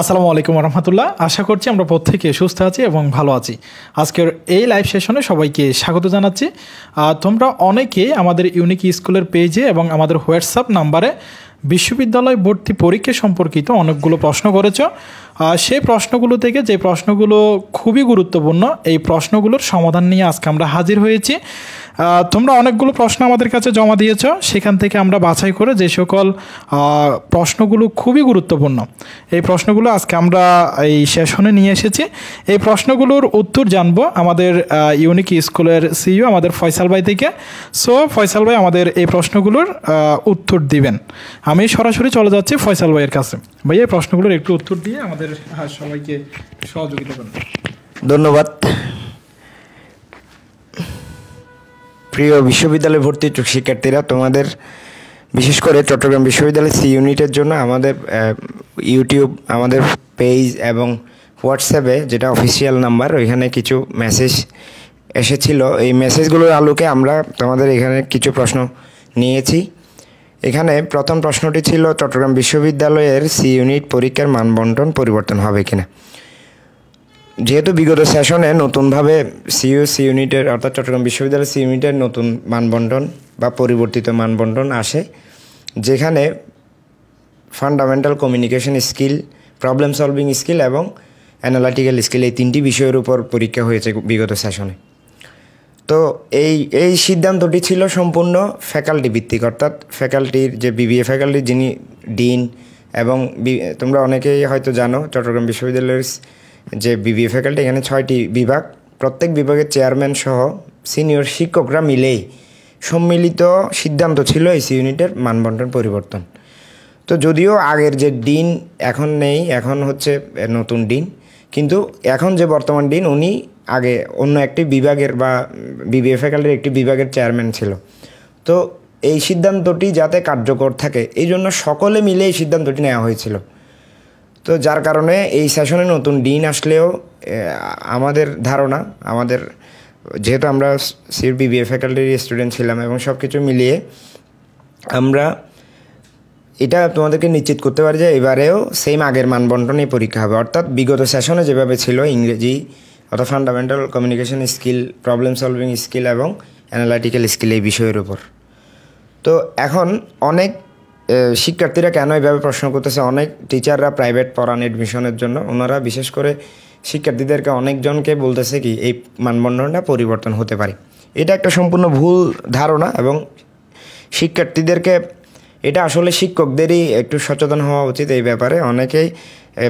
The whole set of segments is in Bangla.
আসসালামু আলাইকুম রহমতুল্লাহ আশা করছি আমরা প্রত্যেকে সুস্থ আছি এবং ভালো আছি আজকের এই লাইভ সেশনে সবাইকে স্বাগত জানাচ্ছি তোমরা অনেকেই আমাদের ইউনিক স্কুলের পেজে এবং আমাদের হোয়াটসঅ্যাপ নাম্বারে বিশ্ববিদ্যালয় ভর্তি পরীক্ষা সম্পর্কিত অনেকগুলো প্রশ্ন করেছ সেই প্রশ্নগুলো থেকে যে প্রশ্নগুলো খুবই গুরুত্বপূর্ণ এই প্রশ্নগুলোর সমাধান নিয়ে আজকে আমরা হাজির হয়েছি তোমরা অনেকগুলো প্রশ্ন আমাদের কাছে জমা দিয়েছ সেখান থেকে আমরা বাছাই করে যে সকল প্রশ্নগুলো খুবই গুরুত্বপূর্ণ এই প্রশ্নগুলো আজকে আমরা এই সেশনে নিয়ে এসেছি এই প্রশ্নগুলোর উত্তর জানবো আমাদের ইউনিক স্কুলের সিইও আমাদের ফয়সাল ভাই থেকে সো ফয়সাল ভাই আমাদের এই প্রশ্নগুলোর উত্তর দিবেন আমি সরাসরি চলে যাচ্ছি ফয়সাল ভাইয়ের কাছে ভাই এই প্রশ্নগুলোর একটু উত্তর দিয়ে আমাদের সবাইকে সহযোগিতা করুন ধন্যবাদ প্রিয় বিশ্ববিদ্যালয়ে ভর্তি শিক্ষার্থীরা তোমাদের বিশেষ করে চট্টগ্রাম বিশ্ববিদ্যালয় সি ইউনিটের জন্য আমাদের ইউটিউব আমাদের পেজ এবং হোয়াটসঅ্যাপে যেটা অফিসিয়াল নাম্বার ওইখানে কিছু মেসেজ এসেছিল এই মেসেজগুলোর আলোকে আমরা তোমাদের এখানে কিছু প্রশ্ন নিয়েছি এখানে প্রথম প্রশ্নটি ছিল চট্টগ্রাম বিশ্ববিদ্যালয়ের সি ইউনিট পরীক্ষার মানবন্টন পরিবর্তন হবে কিনা যেহেতু বিগত সেশনে নতুনভাবে সিইউ সি ইউনিটের অর্থাৎ চট্টগ্রাম বিশ্ববিদ্যালয় সি ইউনিটের নতুন মানবন্টন বা পরিবর্তিত মানবন্টন আসে যেখানে fundamental communication skill problem solving skill এবং অ্যানালাইটিক্যাল স্কিল এই তিনটি বিষয়ের উপর পরীক্ষা হয়েছে বিগত সেশনে তো এই এই সিদ্ধান্তটি ছিল সম্পূর্ণ ফ্যাকাল্টি ভিত্তিক অর্থাৎ ফ্যাকাল্টির যে বিবিএ ফ্যাকাল্টির যিনি ডিন এবং তোমরা অনেকেই হয়তো জানো চট্টগ্রাম বিশ্ববিদ্যালয়ের যে বিবিএ ফ্যাকাল্টি এখানে ছয়টি বিভাগ প্রত্যেক বিভাগের চেয়ারম্যান সহ সিনিয়র শিক্ষকরা মিলেই সম্মিলিত সিদ্ধান্ত ছিল এসি ইউনিটের মানবন্টন পরিবর্তন তো যদিও আগের যে ডিন এখন নেই এখন হচ্ছে নতুন ডিন কিন্তু এখন যে বর্তমান ডিন উনি আগে অন্য একটি বিভাগের বা বিবিএ ফ্যাকাল্টির একটি বিভাগের চেয়ারম্যান ছিল তো এই সিদ্ধান্তটি যাতে কার্যকর থাকে এই জন্য সকলে মিলে এই সিদ্ধান্তটি নেওয়া হয়েছিল তো যার কারণে এই সেশনে নতুন ডিন আসলেও আমাদের ধারণা আমাদের যেহেতু আমরা সির বিবিএ ফ্যাকাল্টির স্টুডেন্ট ছিলাম এবং সব কিছু মিলিয়ে আমরা এটা তোমাদেরকে নিশ্চিত করতে পারি যে এবারেও সেম আগের মানবন্টনেই পরীক্ষা হবে অর্থাৎ বিগত সেশনে যেভাবে ছিল ইংরেজি অর্থাৎ fundamental communication skill problem solving skill এবং অ্যানালাইটিক্যাল স্কিল এই বিষয়ের উপর তো এখন অনেক শিক্ষার্থীরা কেন এইভাবে প্রশ্ন করতেছে অনেক টিচাররা প্রাইভেট পড়ান অ্যাডমিশনের জন্য ওনারা বিশেষ করে শিক্ষার্থীদেরকে অনেকজনকে বলতেছে কি এই মানবন্ধনটা পরিবর্তন হতে পারে এটা একটা সম্পূর্ণ ভুল ধারণা এবং শিক্ষার্থীদেরকে এটা আসলে শিক্ষকদেরই একটু সচেতন হওয়া উচিত এই ব্যাপারে অনেকেই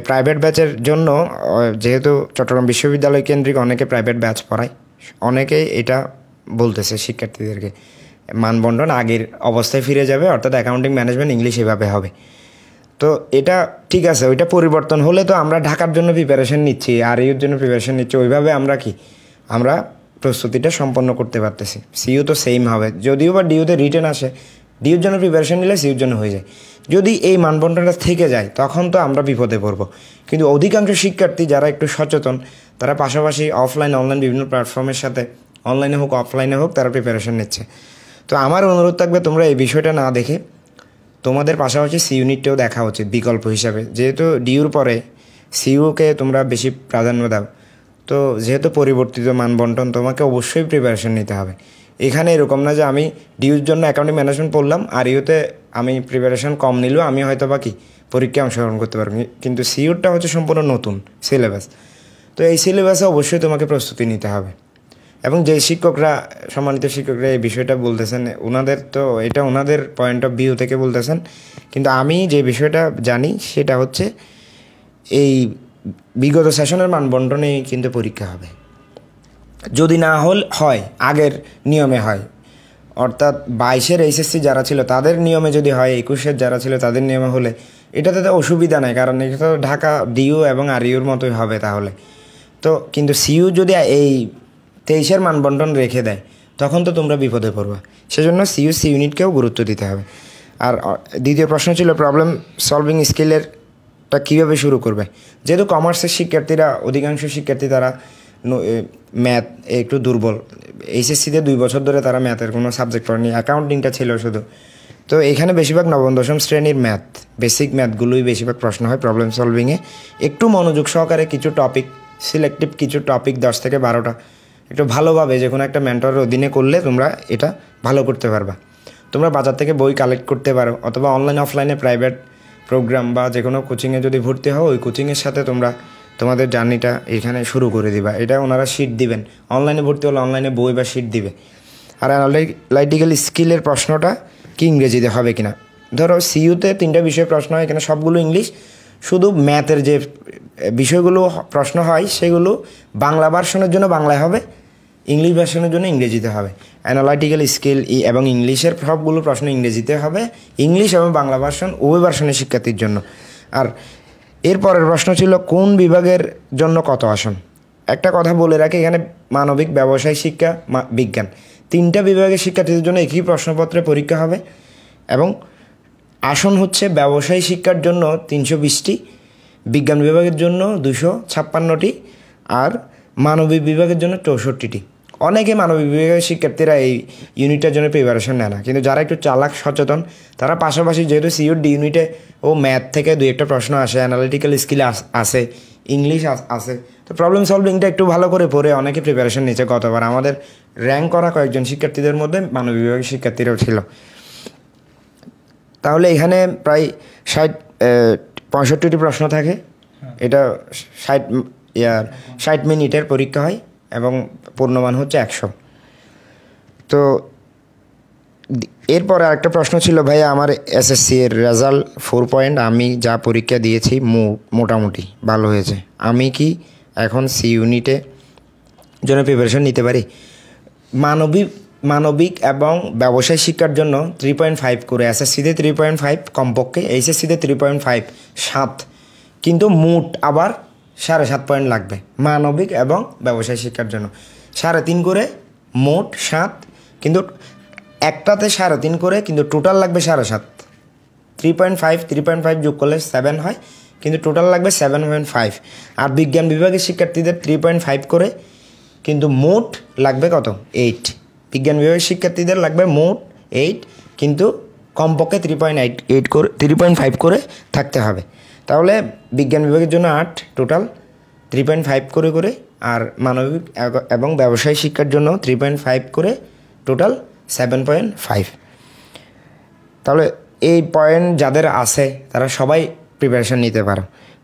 প্রাইভেট ব্যাচের জন্য যেহেতু চট্টগ্রাম বিশ্ববিদ্যালয় কেন্দ্রিক অনেকে প্রাইভেট ব্যাচ পড়ায় অনেকেই এটা বলতেছে শিক্ষার্থীদেরকে মানবন্ধন আগের অবস্থায় ফিরে যাবে অর্থাৎ অ্যাকাউন্টিং ম্যানেজমেন্ট ইংলিশ এভাবে হবে তো এটা ঠিক আছে ওইটা পরিবর্তন হলে তো আমরা ঢাকার জন্য প্রিপারেশন নিচ্ছি আর ইউর জন্য প্রিপারেশন নিচ্ছি ওইভাবে আমরা কি আমরা প্রস্তুতিটা সম্পন্ন করতে পারতেছি সিইউ তো সেম হবে যদিও বা ডিউতে রিটার্ন আসে ডিউর জন্য প্রিপারেশন নিলে সিউর জন্য হয়ে যায় যদি এই মানবন্ধনটা থেকে যায় তখন তো আমরা বিপদে পড়ব কিন্তু অধিকাংশ শিক্ষার্থী যারা একটু সচেতন তারা পাশাপাশি অফলাইন অনলাইন বিভিন্ন প্ল্যাটফর্মের সাথে অনলাইনে হোক অফলাইনে হোক তারা প্রিপারেশন নিচ্ছে তো আমার অনুরোধ থাকবে তোমরা এই বিষয়টা না দেখে তোমাদের পাশাপাশি সি ইউনিটটাও দেখা উচিত বিকল্প হিসাবে যেহেতু ডিউর পরে সিইউকে তোমরা বেশি প্রাধান্য দাও তো যেহেতু পরিবর্তিত মানবন্টন তোমাকে অবশ্যই প্রিপারেশন নিতে হবে এখানে এরকম না যে আমি ডিউর জন্য অ্যাকাউন্টিং ম্যানেজমেন্ট পড়লাম আর ইউতে আমি প্রিপারেশন কম নিলেও আমি হয়তো বা কি পরীক্ষায় অংশগ্রহণ করতে পারবো কিন্তু সিইউরটা হচ্ছে সম্পূর্ণ নতুন সিলেবাস তো এই সিলেবাসে অবশ্যই তোমাকে প্রস্তুতি নিতে হবে এবং যেই শিক্ষকরা সম্মানিত শিক্ষকরা এই বিষয়টা বলতেছেন ওনাদের তো এটা ওনাদের পয়েন্ট অফ ভিউ থেকে বলতেছেন কিন্তু আমি যে বিষয়টা জানি সেটা হচ্ছে এই বিগত সেশনের মানবন্টনেই কিন্তু পরীক্ষা হবে যদি না হল হয় আগের নিয়মে হয় অর্থাৎ বাইশের এইচএসসি যারা ছিল তাদের নিয়মে যদি হয় একুশের যারা ছিল তাদের নিয়মে হলে এটাতে তো অসুবিধা নাই কারণ এটা তো ঢাকা ডিউ এবং আর ইউর মতোই হবে তাহলে তো কিন্তু সিইউ যদি এই তেইশের মানবন্টন রেখে দেয় তখন তো তোমরা বিপদে পড়বা সেজন্য সিইউসি সি ইউনিটকেও গুরুত্ব দিতে হবে আর দ্বিতীয় প্রশ্ন ছিল প্রবলেম সলভিং স্কিলের তা কীভাবে শুরু করবে যেহেতু কমার্সের শিক্ষার্থীরা অধিকাংশ শিক্ষার্থী তারা ম্যাথ একটু দুর্বল এইচএসসিতে দুই বছর ধরে তারা ম্যাথের কোনো সাবজেক্ট পড়েনি অ্যাকাউন্টিংটা ছিল শুধু তো এখানে বেশিরভাগ নবম দশম শ্রেণীর ম্যাথ বেসিক ম্যাথগুলোই বেশিরভাগ প্রশ্ন হয় প্রবলেম সলভিংয়ে একটু মনোযোগ সহকারে কিছু টপিক সিলেক্টিভ কিছু টপিক দশ থেকে বারোটা একটু ভালোভাবে যে কোনো একটা মেন্টরের অধীনে করলে তোমরা এটা ভালো করতে পারবা তোমরা বাজার থেকে বই কালেক্ট করতে পারো অথবা অনলাইন অফলাইনে প্রাইভেট প্রোগ্রাম বা যে কোনো কোচিংয়ে যদি ভর্তি হও ওই কোচিংয়ের সাথে তোমরা তোমাদের জার্নিটা এখানে শুরু করে দিবা এটা ওনারা শিট দিবেন অনলাইনে ভর্তি হলে অনলাইনে বই বা শিট দিবে আর অ্যানালাইটিক্যাল স্কিলের প্রশ্নটা কি ইংরেজিতে হবে কিনা ধরো সিইউতে তিনটা বিষয়ে প্রশ্ন হয় এখানে সবগুলো ইংলিশ শুধু ম্যাথের যে বিষয়গুলো প্রশ্ন হয় সেগুলো বাংলা ভার্সনের জন্য বাংলায় হবে ইংলিশ ভার্সনের জন্য ইংরেজিতে হবে অ্যানালাইটিক্যাল স্কিল এবং ইংলিশের সবগুলো প্রশ্ন ইংরেজিতে হবে ইংলিশ এবং বাংলা ভার্সন উভয় ভার্সনের শিক্ষার্থীর জন্য আর এরপরের প্রশ্ন ছিল কোন বিভাগের জন্য কত আসন একটা কথা বলে রাখি এখানে মানবিক ব্যবসায় শিক্ষা বিজ্ঞান তিনটা বিভাগের শিক্ষার্থীদের জন্য একই প্রশ্নপত্রে পরীক্ষা হবে এবং আসন হচ্ছে ব্যবসায়ী শিক্ষার জন্য তিনশো বিশটি বিজ্ঞান বিভাগের জন্য দুশো ছাপ্পান্নটি আর মানবিক বিভাগের জন্য চৌষট্টিটি অনেকে মানবিক বিভাগের শিক্ষার্থীরা এই ইউনিটের জন্য প্রিপারেশন নেয় না কিন্তু যারা একটু চালাক সচেতন তারা পাশাপাশি যেহেতু ডি ইউনিটে ও ম্যাথ থেকে দুই একটা প্রশ্ন আসে অ্যানালিটিক্যাল স্কিল আসে ইংলিশ আসে তো প্রবলেম সলভিংটা একটু ভালো করে পড়ে অনেকে প্রিপারেশন নিয়েছে গতবার আমাদের র্যাঙ্ক করা কয়েকজন শিক্ষার্থীদের মধ্যে মানবিক বিভাগের শিক্ষার্থীরাও ছিল তাহলে এখানে প্রায় ষাট পঁয়ষট্টিটি প্রশ্ন থাকে হ্যাঁ। এটা ষাট ষাট মিনিটের পরীক্ষা হয় এবং পূর্ণমান হচ্ছে একশো তো এরপর আরেকটা প্রশ্ন ছিল ভাইয়া আমার এসএসসি এর রেজাল্ট ফোর পয়েন্ট আমি যা পরীক্ষা দিয়েছি মো মোটামুটি ভালো হয়েছে আমি কি এখন সি ইউনিটে জন্য প্রিপারেশন নিতে পারি মানবিক মানবিক এবং ব্যবসায় শিক্ষার জন্য থ্রি পয়েন্ট ফাইভ করে এসএসসিতে থ্রি পয়েন্ট ফাইভ কমপক্ষে এইচএসসিতে থ্রি পয়েন্ট ফাইভ সাত কিন্তু মোট আবার সাড়ে সাত পয়েন্ট লাগবে মানবিক এবং ব্যবসায় শিক্ষার জন্য সাড়ে তিন করে মোট সাত কিন্তু একটাতে সাড়ে তিন করে কিন্তু টোটাল লাগবে সাড়ে সাত three point five three point five যোগ করলে সেভেন হয় কিন্তু টোটাল লাগবে সেভেন পয়েন্ট ফাইভ আর বিজ্ঞান বিভাগের শিক্ষার্থীদের থ্রি পয়েন্ট ফাইভ করে কিন্তু মোট লাগবে কত এইট বিজ্ঞান বিভাগের শিক্ষার্থীদের লাগবে মোট এইট কিন্তু কমপক্ষে থ্রি পয়েন্ট এইট এইট করে থ্রি পয়েন্ট ফাইভ করে থাকতে হবে তাহলে বিজ্ঞান বিভাগের জন্য আট টোটাল থ্রি পয়েন্ট ফাইভ করে করে আর মানবিক এবং ব্যবসায়িক শিক্ষার জন্য থ্রি পয়েন্ট ফাইভ করে টোটাল সেভেন পয়েন্ট ফাইভ তাহলে এই পয়েন্ট যাদের আছে তারা সবাই প্রিপারেশান নিতে পারো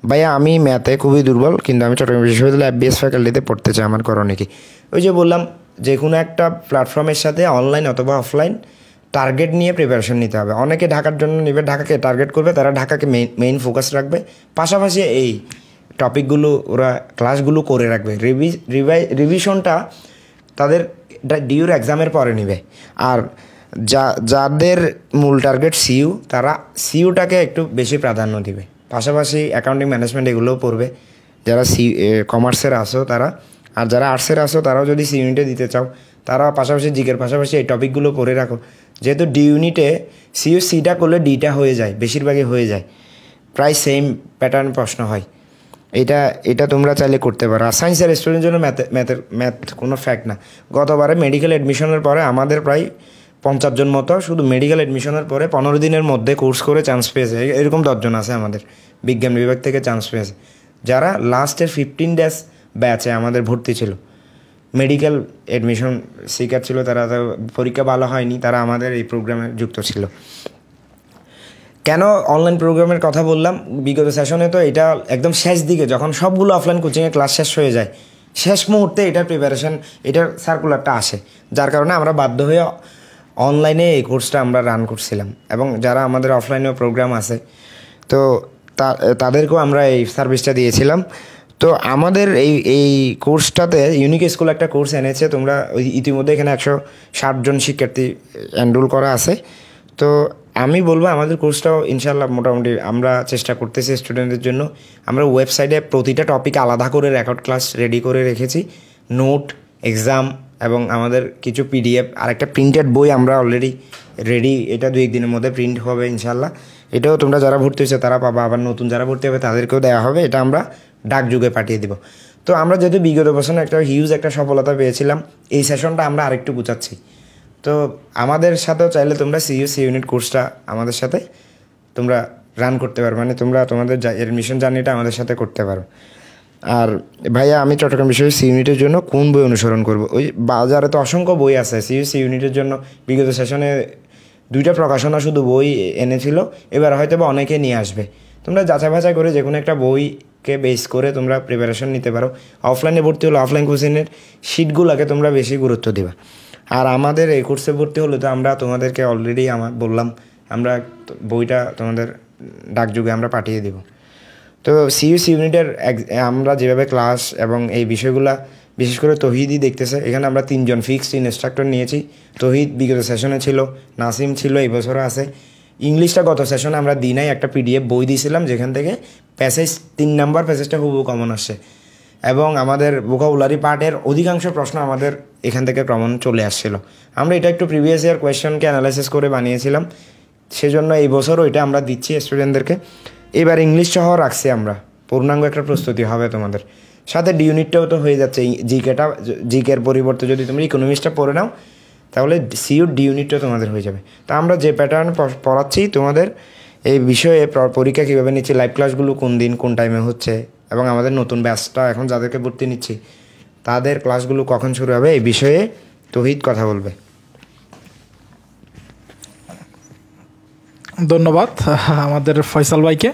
ভাইয়া আমি ম্যাথে খুবই দুর্বল কিন্তু আমি চট্টগ্রাম বিশ্ববিদ্যালয়ে এফ বিএস ফ্যাকাল্টিতে পড়তে চাই আমার করণে কি ওই যে বললাম যে কোনো একটা প্ল্যাটফর্মের সাথে অনলাইন অথবা অফলাইন টার্গেট নিয়ে প্রিপারেশন নিতে হবে অনেকে ঢাকার জন্য নেবে ঢাকাকে টার্গেট করবে তারা ঢাকাকে মেইন মেইন ফোকাস রাখবে পাশাপাশি এই টপিকগুলো ওরা ক্লাসগুলো করে রাখবে রিভি রিভাই রিভিশনটা তাদের ডিউর এক্সামের পরে নেবে আর যা যাদের মূল টার্গেট সিইউ তারা সিইউটাকে একটু বেশি প্রাধান্য দিবে পাশাপাশি অ্যাকাউন্টিং ম্যানেজমেন্ট এগুলোও পড়বে যারা সি কমার্সের আসো তারা আর যারা আর্টসের আসো তারাও যদি সি ইউনিটে দিতে চাও তারা পাশাপাশি জিকের পাশাপাশি এই টপিকগুলো পড়ে রাখো যেহেতু ডি ইউনিটে সিও সিটা করলে ডিটা হয়ে যায় বেশিরভাগই হয়ে যায় প্রায় সেম প্যাটার্ন প্রশ্ন হয় এটা এটা তোমরা চাইলে করতে পারো আর সায়েন্সের স্টুডেন্টের জন্য ম্যাথ ম্যাথের ম্যাথ কোনো ফ্যাক্ট না গতবারে মেডিকেল অ্যাডমিশনের পরে আমাদের প্রায় পঞ্চাশ জন মতো শুধু মেডিকেল অ্যাডমিশনের পরে পনেরো দিনের মধ্যে কোর্স করে চান্স পেয়েছে এরকম দশজন আছে আমাদের বিজ্ঞান বিভাগ থেকে চান্স পেয়েছে যারা লাস্টের ফিফটিন ডেজ ব্যাচে আমাদের ভর্তি ছিল মেডিকেল অ্যাডমিশন শিকার ছিল তারা তো পরীক্ষা ভালো হয়নি তারা আমাদের এই প্রোগ্রামে যুক্ত ছিল কেন অনলাইন প্রোগ্রামের কথা বললাম বিগত সেশনে তো এটা একদম শেষ দিকে যখন সবগুলো অফলাইন কোচিংয়ে ক্লাস শেষ হয়ে যায় শেষ মুহূর্তে এটার প্রিপারেশান এটার সার্কুলারটা আসে যার কারণে আমরা বাধ্য হয়ে অনলাইনে এই কোর্সটা আমরা রান করছিলাম এবং যারা আমাদের অফলাইনেও প্রোগ্রাম আছে তো তাদেরকেও আমরা এই সার্ভিসটা দিয়েছিলাম তো আমাদের এই এই কোর্সটাতে ইউনিক স্কুল একটা কোর্স এনেছে তোমরা ওই ইতিমধ্যে এখানে একশো ষাটজন শিক্ষার্থী এনরোল করা আছে তো আমি বলবো আমাদের কোর্সটাও ইনশাল্লাহ মোটামুটি আমরা চেষ্টা করতেছি স্টুডেন্টদের জন্য আমরা ওয়েবসাইটে প্রতিটা টপিক আলাদা করে রেকর্ড ক্লাস রেডি করে রেখেছি নোট এক্সাম এবং আমাদের কিছু পিডিএফ আর একটা প্রিন্টেড বই আমরা অলরেডি রেডি এটা দুই একদিনের মধ্যে প্রিন্ট হবে ইনশাল্লাহ এটাও তোমরা যারা ভর্তি হয়েছে তারা পাবা আবার নতুন যারা ভর্তি হবে তাদেরকেও দেওয়া হবে এটা আমরা ডাকযুগে পাঠিয়ে দেব তো আমরা যেহেতু বিগত বছর একটা হিউজ একটা সফলতা পেয়েছিলাম এই সেশনটা আমরা আরেকটু গুছাচ্ছি তো আমাদের সাথেও চাইলে তোমরা সিইউ সি ইউনিট কোর্সটা আমাদের সাথে তোমরা রান করতে পারো মানে তোমরা তোমাদের অ্যাডমিশন জার্নিটা আমাদের সাথে করতে পারো আর ভাইয়া আমি চট্টগ্রাম বিষয়ে সি ইউনিটের জন্য কোন বই অনুসরণ করব ওই বাজারে তো অসংখ্য বই আছে সিইউ সি ইউনিটের জন্য বিগত সেশনে দুইটা প্রকাশনা শুধু বই এনেছিল এবার হয়তো বা অনেকে নিয়ে আসবে তোমরা যাচাই বাছাই করে যে কোনো একটা বই কে বেস করে তোমরা প্রিপারেশন নিতে পারো অফলাইনে ভর্তি হলে অফলাইন কোচিংয়ের শিটগুলোকে তোমরা বেশি গুরুত্ব দিবা আর আমাদের এই কোর্সে ভর্তি হলে তো আমরা তোমাদেরকে অলরেডি আমার বললাম আমরা বইটা তোমাদের ডাকযুগে আমরা পাঠিয়ে দেব তো সিইউস ইউনিটের আমরা যেভাবে ক্লাস এবং এই বিষয়গুলা বিশেষ করে তহিদই দেখতেছে এখানে আমরা তিনজন ফিক্সড ইনস্ট্রাক্টর নিয়েছি তহিদ বিগত সেশনে ছিল নাসিম ছিল এই বছরও আছে ইংলিশটা গত সেশন আমরা দিনাই একটা পিডিএফ বই দিয়েছিলাম যেখান থেকে প্যাসেজ তিন নাম্বার প্যাসেজটা খুব কমন আসে এবং আমাদের ভোকাবুলারি পার্টের অধিকাংশ প্রশ্ন আমাদের এখান থেকে ক্রমণ চলে আসছিল আমরা এটা একটু প্রিভিয়াস ইয়ার কোয়েশ্চনকে অ্যানালাইসিস করে বানিয়েছিলাম সেজন্য এই বছরও এটা আমরা দিচ্ছি স্টুডেন্টদেরকে এবার ইংলিশ সহ রাখছি আমরা পূর্ণাঙ্গ একটা প্রস্তুতি হবে তোমাদের সাথে ডি ইউনিটটাও তো হয়ে যাচ্ছে জিকেটা জিকের পরিবর্তে যদি তুমি ইকোনমিক্সটা পড়ে নাও তাহলে সিও ডি ইউনিটটা তোমাদের হয়ে যাবে তা আমরা যে প্যাটার্ন পড়াচ্ছি তোমাদের এই বিষয়ে পরীক্ষা কীভাবে নিচ্ছি লাইভ ক্লাসগুলো কোন দিন কোন টাইমে হচ্ছে এবং আমাদের নতুন ব্যাচটা এখন যাদেরকে ভর্তি নিচ্ছি তাদের ক্লাসগুলো কখন শুরু হবে এই বিষয়ে তহিত কথা বলবে ধন্যবাদ আমাদের ফয়সাল ভাইকে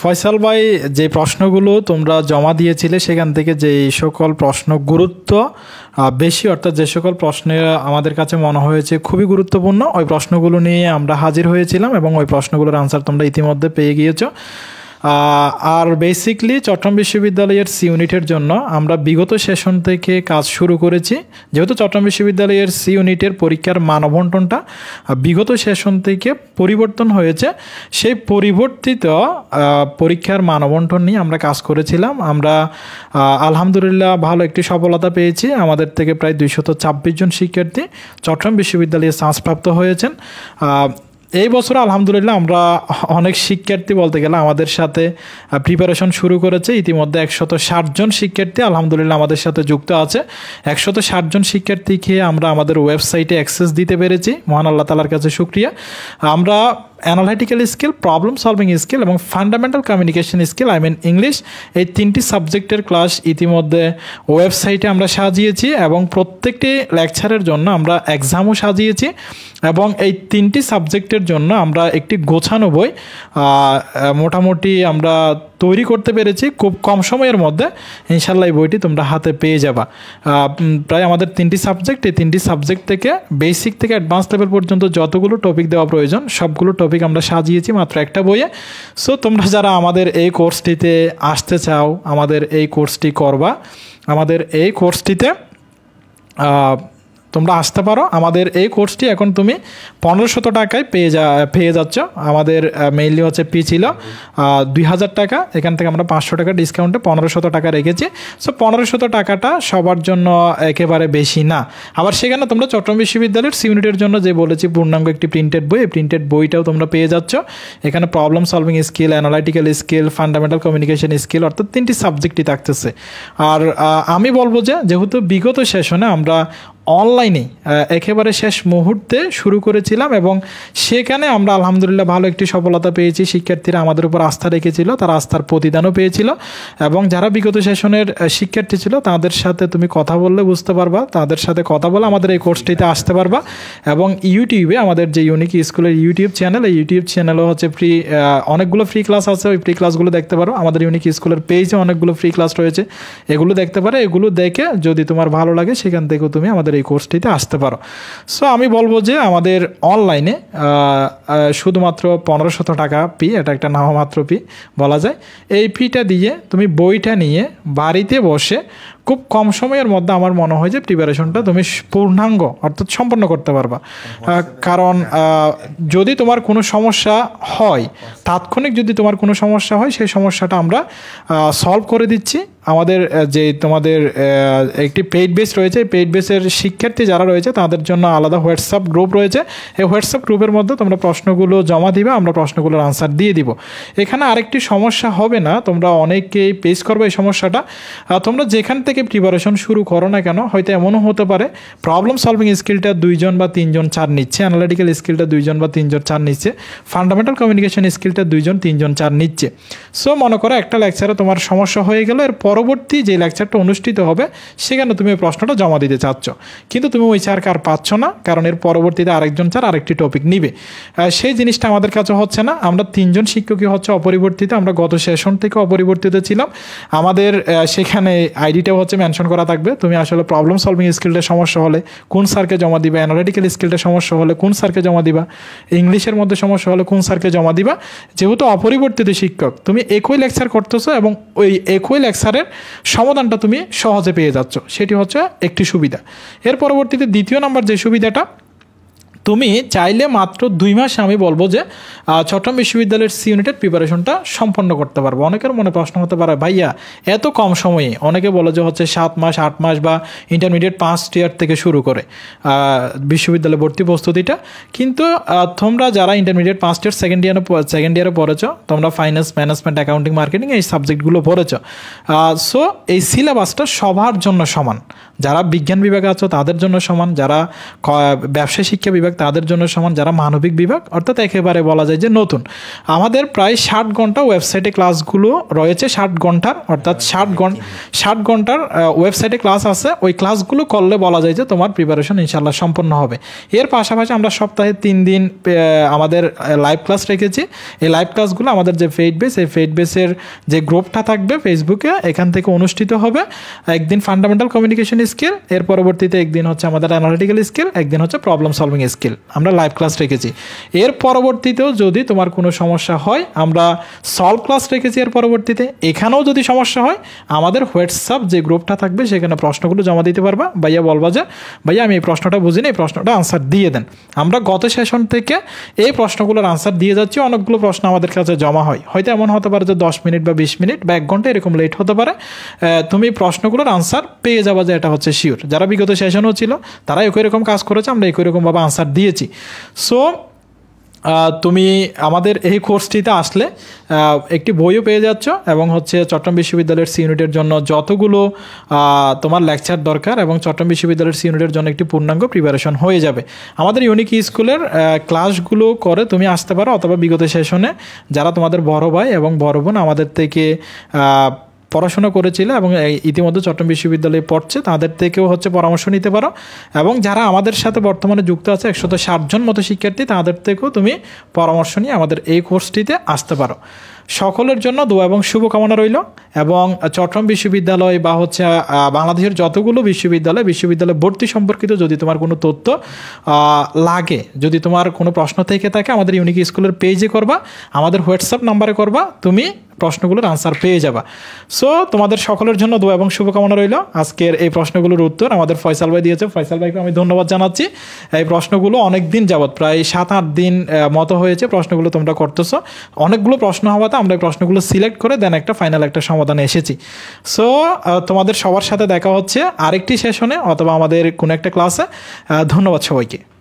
ফয়সাল ভাই যে প্রশ্নগুলো তোমরা জমা দিয়েছিলে সেখান থেকে যে সকল প্রশ্ন গুরুত্ব বেশি অর্থাৎ যে সকল প্রশ্নে আমাদের কাছে মনে হয়েছে খুবই গুরুত্বপূর্ণ ওই প্রশ্নগুলো নিয়ে আমরা হাজির হয়েছিলাম এবং ওই প্রশ্নগুলোর আনসার তোমরা ইতিমধ্যে পেয়ে গিয়েছো আর বেসিকলি চট্টগ্রাম বিশ্ববিদ্যালয়ের সি ইউনিটের জন্য আমরা বিগত সেশন থেকে কাজ শুরু করেছি যেহেতু চট্টগ্রাম বিশ্ববিদ্যালয়ের সি ইউনিটের পরীক্ষার মানবন্টনটা বিগত সেশন থেকে পরিবর্তন হয়েছে সেই পরিবর্তিত পরীক্ষার মানবন্টন নিয়ে আমরা কাজ করেছিলাম আমরা আলহামদুলিল্লাহ ভালো একটি সফলতা পেয়েছি আমাদের থেকে প্রায় দুইশত ছাব্বিশ জন শিক্ষার্থী চট্টগ্রাম বিশ্ববিদ্যালয়ে চান্স প্রাপ্ত হয়েছেন এই বছর আলহামদুলিল্লাহ আমরা অনেক শিক্ষার্থী বলতে গেলে আমাদের সাথে প্রিপারেশন শুরু করেছে ইতিমধ্যে একশত ষাটজন শিক্ষার্থী আলহামদুলিল্লাহ আমাদের সাথে যুক্ত আছে একশত ষাটজন শিক্ষার্থীকে আমরা আমাদের ওয়েবসাইটে অ্যাক্সেস দিতে পেরেছি মহান আল্লাহ তালার কাছে শুক্রিয়া আমরা analytical skill problem solving skill এবং fundamental communication skill I mean English এই তিনটি সাবজেক্টের ক্লাস ইতিমধ্যে ওয়েবসাইটে আমরা সাজিয়েছি এবং প্রত্যেকটি লেকচারের জন্য আমরা এক্সামও সাজিয়েছি এবং এই তিনটি সাবজেক্টের জন্য আমরা একটি গোছানো বই মোটামুটি আমরা তৈরি করতে পেরেছি খুব কম সময়ের মধ্যে ইনশাল্লাহ এই বইটি তোমরা হাতে পেয়ে যাবা প্রায় আমাদের তিনটি সাবজেক্ট এই তিনটি সাবজেক্ট থেকে বেসিক থেকে অ্যাডভান্স লেভেল পর্যন্ত যতগুলো টপিক দেওয়া প্রয়োজন সবগুলো টপিক টপিক আমরা সাজিয়েছি মাত্র একটা বইয়ে সো তোমরা যারা আমাদের এই কোর্সটিতে আসতে চাও আমাদের এই কোর্সটি করবা আমাদের এই কোর্সটিতে তোমরা আসতে পারো আমাদের এই কোর্সটি এখন তুমি পনেরোশত টাকায় পেয়ে যা পেয়ে যাচ্ছ আমাদের মেইনলি হচ্ছে পি ছিল দুই হাজার টাকা এখান থেকে আমরা পাঁচশো টাকা ডিসকাউন্টে পনেরোশত টাকা রেখেছি সো পনেরোশত টাকাটা সবার জন্য একেবারে বেশি না আবার সেখানে তোমরা চট্টগ্রাম বিশ্ববিদ্যালয়ের সিউনিটের জন্য যে বলেছি পূর্ণাঙ্গ একটি প্রিন্টেড বই এই প্রিন্টেড বইটাও তোমরা পেয়ে যাচ্ছ এখানে problem solving skill analytical skill fundamental communication skill অর্থাৎ তিনটি সাবজেক্টই থাকতেছে আর আমি বলবো যে যেহেতু বিগত সেশনে আমরা অনলাইনে একেবারে শেষ মুহূর্তে শুরু করেছি গিয়েছিলাম এবং সেখানে আমরা আলহামদুলিল্লাহ ভালো একটি সফলতা পেয়েছি শিক্ষার্থীরা আমাদের উপর আস্থা রেখেছিল তারা আস্থার প্রতিদানও পেয়েছিল এবং যারা বিগত সেশনের শিক্ষার্থী ছিল তাদের সাথে তুমি কথা বললে বুঝতে পারবা তাদের সাথে কথা বলে আমাদের এই কোর্সটিতে আসতে পারবা এবং ইউটিউবে আমাদের যে ইউনিক স্কুলের ইউটিউব চ্যানেল এই ইউটিউব চ্যানেলও হচ্ছে ফ্রি অনেকগুলো ফ্রি ক্লাস আছে ওই ফ্রি ক্লাসগুলো দেখতে পারো আমাদের ইউনিক স্কুলের পেজে অনেকগুলো ফ্রি ক্লাস রয়েছে এগুলো দেখতে পারো এগুলো দেখে যদি তোমার ভালো লাগে সেখান থেকেও তুমি আমাদের এই কোর্সটিতে আসতে পারো সো আমি বলবো যে আমাদের অনলাইনে শুধুমাত্র পনেরো শত টাকা পি এটা একটা নামমাত্র পি বলা যায় এই ফিটা দিয়ে তুমি বইটা নিয়ে বাড়িতে বসে খুব কম সময়ের মধ্যে আমার মনে হয় যে প্রিপারেশনটা তুমি পূর্ণাঙ্গ অর্থাৎ সম্পন্ন করতে পারবা কারণ যদি তোমার কোনো সমস্যা হয় তাৎক্ষণিক যদি তোমার কোনো সমস্যা হয় সেই সমস্যাটা আমরা সলভ করে দিচ্ছি আমাদের যে তোমাদের একটি পেইড বেস রয়েছে পেইড বেসের শিক্ষার্থী যারা রয়েছে তাদের জন্য আলাদা হোয়াটসঅ্যাপ গ্রুপ রয়েছে এই হোয়াটসঅ্যাপ গ্রুপের মধ্যে তোমরা প্রশ্নগুলো জমা দিবে আমরা প্রশ্নগুলোর আনসার দিয়ে দিব এখানে আরেকটি সমস্যা হবে না তোমরা অনেককেই পেস করবে এই সমস্যাটা তোমরা যেখান থেকে থেকে প্রিপারেশন শুরু করো না কেন হয়তো এমনও হতে পারে প্রবলেম সলভিং স্কিলটা দুইজন বা তিনজন চার নিচ্ছে অ্যানালিটিক্যাল স্কিলটা দুইজন বা তিনজন চার নিচ্ছে ফান্ডামেন্টাল কমিউনিকেশন স্কিলটা দুইজন তিনজন চার নিচ্ছে সো মনে করো একটা লেকচারে তোমার সমস্যা হয়ে গেল এর পরবর্তী যে লেকচারটা অনুষ্ঠিত হবে সেখানে তুমি ওই প্রশ্নটা জমা দিতে চাচ্ছ কিন্তু তুমি ওই চার কার পাচ্ছ না কারণ এর পরবর্তীতে আরেকজন চার আরেকটি টপিক নিবে সেই জিনিসটা আমাদের কাছে হচ্ছে না আমরা তিনজন শিক্ষকই হচ্ছে অপরিবর্তিত আমরা গত সেশন থেকে অপরিবর্তিত ছিলাম আমাদের সেখানে আইডিটা হচ্ছে মেনশন করা থাকবে তুমি আসলে প্রবলেম সলভিং স্কিলটা সমস্যা হলে কোন স্যারকে জমা দিবা অ্যানালিটিক্যাল স্কিলটা সমস্যা হলে কোন স্যারকে জমা দিবা ইংলিশের মধ্যে সমস্যা হলে কোন স্যারকে জমা দিবা যেহেতু অপরিবর্তিত শিক্ষক তুমি একই লেকচার করতেছো এবং ওই একই লেকচারের সমাধানটা তুমি সহজে পেয়ে যাচ্ছ সেটি হচ্ছে একটি সুবিধা এর পরবর্তীতে দ্বিতীয় নম্বর যে সুবিধাটা তুমি চাইলে মাত্র দুই মাস আমি বলবো যে চট্টগ্রাম বিশ্ববিদ্যালয়ের সি ইউনিটের প্রিপারেশনটা সম্পন্ন করতে পারবো অনেকের মনে প্রশ্ন হতে পারে ভাইয়া এত কম সময়ে অনেকে বলে যে হচ্ছে সাত মাস আট মাস বা ইন্টারমিডিয়েট পাঁচ ইয়ার থেকে শুরু করে বিশ্ববিদ্যালয়ে ভর্তি প্রস্তুতিটা কিন্তু তোমরা যারা ইন্টারমিডিয়েট পাঁচ ইয়ার সেকেন্ড ইয়ারে সেকেন্ড ইয়ারে পড়েছ তোমরা ফাইন্যান্স ম্যানেজমেন্ট অ্যাকাউন্টিং মার্কেটিং এই সাবজেক্টগুলো পড়েছো সো এই সিলেবাসটা সবার জন্য সমান যারা বিজ্ঞান বিভাগে আছো তাদের জন্য সমান যারা ব্যবসায় শিক্ষা বিভাগ তাদের জন্য সমান যারা মানবিক বিভাগ অর্থাৎ একেবারে বলা যায় যে নতুন আমাদের প্রায় ষাট ঘন্টা ওয়েবসাইটে ক্লাসগুলো রয়েছে ষাট ঘন্টার অর্থাৎ ষাট ঘন্টা ষাট ঘন্টার ওয়েবসাইটে ক্লাস আছে ওই ক্লাসগুলো করলে বলা যায় যে তোমার প্রিপারেশন ইনশাল্লাহ সম্পন্ন হবে এর পাশাপাশি আমরা সপ্তাহে তিন দিন আমাদের লাইভ ক্লাস রেখেছি এই লাইভ ক্লাসগুলো আমাদের যে ফেড বেস এই ফেড বেসের যে গ্রুপটা থাকবে ফেসবুকে এখান থেকে অনুষ্ঠিত হবে একদিন ফান্ডামেন্টাল কমিউনিকেশন স্কিল এর পরবর্তীতে একদিন হচ্ছে আমাদের অ্যানালিটিক্যাল স্কিল একদিন হচ্ছে প্রবলেম সলভিং স্কিল স্কেল আমরা লাইভ ক্লাস রেখেছি এর পরবর্তীতেও যদি তোমার কোনো সমস্যা হয় আমরা সলভ ক্লাস রেখেছি এর পরবর্তীতে এখানেও যদি সমস্যা হয় আমাদের হোয়াটসঅ্যাপ যে গ্রুপটা থাকবে সেখানে প্রশ্নগুলো জমা দিতে পারবা ভাইয়া বলবা যে ভাইয়া আমি এই প্রশ্নটা বুঝিনি এই প্রশ্নটা আনসার দিয়ে দেন আমরা গত সেশন থেকে এই প্রশ্নগুলোর আনসার দিয়ে যাচ্ছি অনেকগুলো প্রশ্ন আমাদের কাছে জমা হয় হয়তো এমন হতে পারে যে দশ মিনিট বা বিশ মিনিট বা এক ঘন্টা এরকম লেট হতে পারে তুমি প্রশ্নগুলোর আনসার পেয়ে যাবা যে এটা হচ্ছে শিওর যারা বিগত সেশনও ছিল তারা একই রকম কাজ করেছে আমরা একই রকমভাবে আনসার দিয়েছি সো তুমি আমাদের এই কোর্সটিতে আসলে একটি বইও পেয়ে যাচ্ছ এবং হচ্ছে চট্টগ্রাম বিশ্ববিদ্যালয়ের সি ইউনিটের জন্য যতগুলো তোমার লেকচার দরকার এবং চট্টগ্রাম বিশ্ববিদ্যালয়ের সি ইউনিটের জন্য একটি পূর্ণাঙ্গ প্রিপারেশন হয়ে যাবে আমাদের ইউনিক স্কুলের ক্লাসগুলো করে তুমি আসতে পারো অথবা বিগত সেশনে যারা তোমাদের বড় ভাই এবং বড় বোন আমাদের থেকে পড়াশোনা করেছিল এবং ইতিমধ্যে চট্টগ্রাম বিশ্ববিদ্যালয়ে পড়ছে তাদের থেকেও হচ্ছে পরামর্শ নিতে পারো এবং যারা আমাদের সাথে বর্তমানে যুক্ত আছে একশত ষাটজন মতো শিক্ষার্থী তাদের থেকেও তুমি পরামর্শ নিয়ে আমাদের এই কোর্সটিতে আসতে পারো সকলের জন্য দোয়া এবং শুভকামনা রইল এবং চট্টগ্রাম বিশ্ববিদ্যালয় বা হচ্ছে বাংলাদেশের যতগুলো বিশ্ববিদ্যালয় বিশ্ববিদ্যালয় ভর্তি সম্পর্কিত যদি তোমার কোনো তথ্য লাগে যদি তোমার কোনো প্রশ্ন থেকে থাকে আমাদের ইউনিক স্কুলের পেজে করবা আমাদের হোয়াটসঅ্যাপ নাম্বারে করবা তুমি প্রশ্নগুলোর আনসার পেয়ে যাবা সো তোমাদের সকলের জন্য দোয়া এবং শুভকামনা রইল আজকের এই প্রশ্নগুলোর উত্তর আমাদের ফয়সাল ভাই দিয়েছে ফয়সাল ভাইকে আমি ধন্যবাদ জানাচ্ছি এই প্রশ্নগুলো অনেক দিন যাবৎ প্রায় সাত আট দিন মতো হয়েছে প্রশ্নগুলো তোমরা করতেছো অনেকগুলো প্রশ্ন হওয়াতে সাথে আমরা প্রশ্নগুলো সিলেক্ট করে দেন একটা ফাইনাল একটা সমাধানে এসেছি সো তোমাদের সবার সাথে দেখা হচ্ছে আরেকটি সেশনে অথবা আমাদের কোনো একটা ক্লাসে ধন্যবাদ সবাইকে